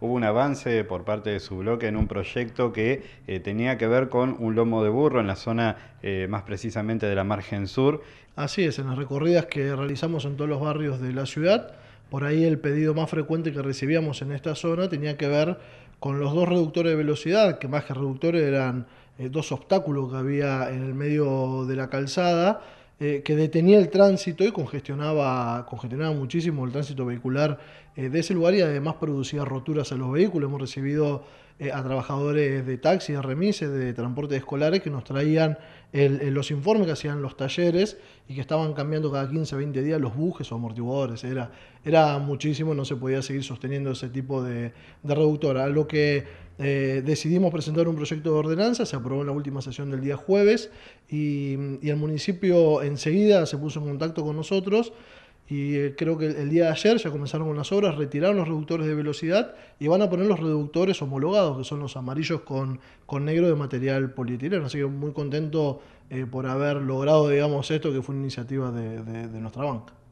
hubo un avance por parte de su bloque en un proyecto que eh, tenía que ver con un lomo de burro en la zona eh, más precisamente de la margen sur. Así es, en las recorridas que realizamos en todos los barrios de la ciudad, por ahí el pedido más frecuente que recibíamos en esta zona tenía que ver con los dos reductores de velocidad, que más que reductores eran eh, dos obstáculos que había en el medio de la calzada eh, que detenía el tránsito y congestionaba, congestionaba muchísimo el tránsito vehicular eh, de ese lugar y además producía roturas a los vehículos. Hemos recibido eh, a trabajadores de taxis, de remises, de transporte escolares que nos traían los informes que hacían los talleres y que estaban cambiando cada 15, 20 días los bujes o amortiguadores. Era, era muchísimo, no se podía seguir sosteniendo ese tipo de, de reductor. que eh, decidimos presentar un proyecto de ordenanza, se aprobó en la última sesión del día jueves y, el municipio enseguida se puso en contacto con nosotros y eh, creo que el día de ayer ya comenzaron con las obras, retiraron los reductores de velocidad y van a poner los reductores homologados, que son los amarillos con, negro de material polietileno. Así que muy contento eh, por haber logrado, digamos, esto que fue una iniciativa de nuestra banca.